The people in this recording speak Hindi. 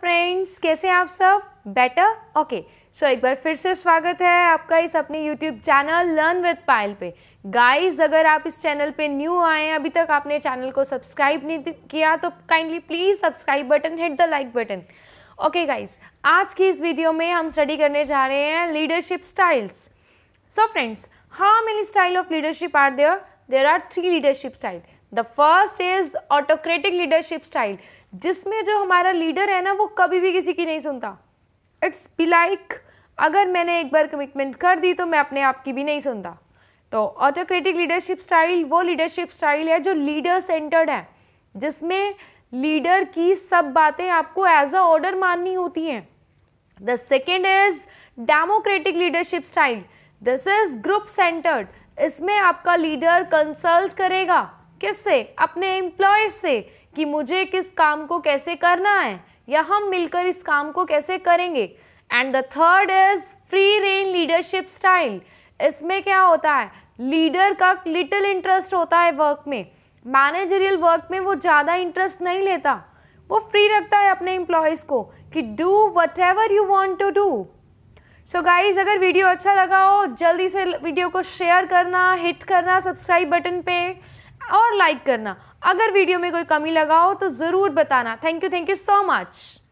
फ्रेंड्स कैसे हैं आप सब बेटर ओके सो एक बार फिर से स्वागत है आपका इस अपने YouTube channel learn with Payal पे गाइस अगर आप इस चैनल पे न्यू आए हैं अभी तक आपने चैनल को सब्सक्राइब नहीं किया तो kindly please subscribe button hit the like button okay guys आज की इस वीडियो में हम स्टडी करने जा रहे हैं leadership styles so friends how many style of leadership are there there are three leadership style the first is autocratic leadership style जिसमें जो हमारा लीडर है ना वो कभी भी किसी की नहीं सुनता इट्स बी लाइक अगर मैंने एक बार कमिटमेंट कर दी तो मैं अपने आप की भी नहीं सुनता तो ऑटोक्रेटिक लीडरशिप स्टाइल वो लीडरशिप स्टाइल है जो लीडर सेंटर्ड है जिसमें लीडर की सब बातें आपको एज अ ऑर्डर माननी होती हैं the second is democratic leadership style this is group centred इसमें आपका लीडर कंसल्ट करेगा किससे अपने एम्प्लॉय से कि मुझे किस काम को कैसे करना है या हम मिलकर इस काम को कैसे करेंगे and the third is free rein leadership style इसमें क्या होता है लीडर का लिटिल इंटरेस्ट होता है वर्क में मैनेजरियल वर्क में वो ज़्यादा इंटरेस्ट नहीं लेता वो फ्री रखता है अपने एम्प्लॉयज़ को कि do whatever you want to do so guys अगर वीडियो अच्छा लगा हो जल्दी से वीडियो को शेयर करना हिट करना सब्सक्राइब बटन पे और लाइक करना अगर वीडियो में कोई कमी लगा हो तो ज़रूर बताना thank you thank you so much